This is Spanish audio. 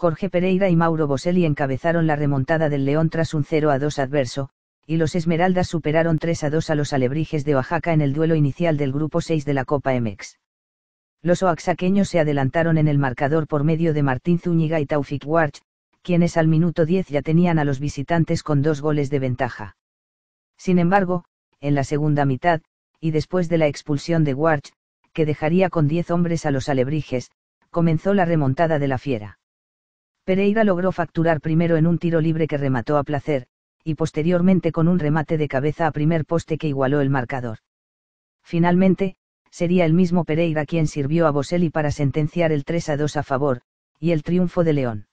Jorge Pereira y Mauro Boselli encabezaron la remontada del León tras un 0 a 2 adverso, y los Esmeraldas superaron 3 a 2 a los Alebrijes de Oaxaca en el duelo inicial del grupo 6 de la Copa MX. Los oaxaqueños se adelantaron en el marcador por medio de Martín Zúñiga y Taufik Warch, quienes al minuto 10 ya tenían a los visitantes con dos goles de ventaja. Sin embargo, en la segunda mitad, y después de la expulsión de Warch, que dejaría con 10 hombres a los Alebrijes, comenzó la remontada de la fiera. Pereira logró facturar primero en un tiro libre que remató a placer, y posteriormente con un remate de cabeza a primer poste que igualó el marcador. Finalmente, sería el mismo Pereira quien sirvió a Boselli para sentenciar el 3 a 2 a favor, y el triunfo de León.